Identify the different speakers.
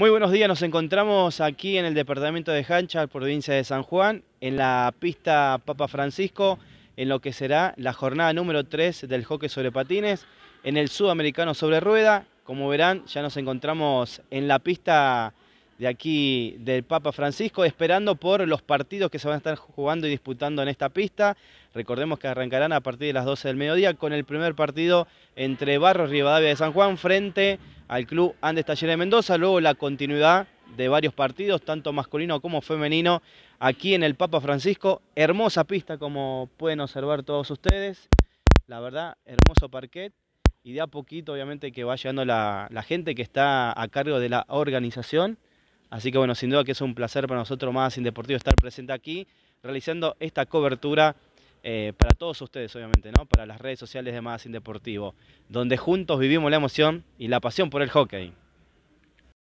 Speaker 1: Muy buenos días, nos encontramos aquí en el departamento de Hancha, provincia de San Juan, en la pista Papa Francisco, en lo que será la jornada número 3 del hockey sobre patines, en el sudamericano sobre rueda. Como verán, ya nos encontramos en la pista de aquí del Papa Francisco, esperando por los partidos que se van a estar jugando y disputando en esta pista. Recordemos que arrancarán a partir de las 12 del mediodía con el primer partido entre Barros Rivadavia de San Juan frente al Club Andes Talleres de Mendoza, luego la continuidad de varios partidos, tanto masculino como femenino, aquí en el Papa Francisco. Hermosa pista, como pueden observar todos ustedes. La verdad, hermoso parquet y de a poquito obviamente que va llegando la, la gente que está a cargo de la organización Así que bueno, sin duda que es un placer para nosotros más Indeportivo Deportivo estar presente aquí, realizando esta cobertura eh, para todos ustedes, obviamente, ¿no? Para las redes sociales de Más Deportivo, donde juntos vivimos la emoción y la pasión por el hockey.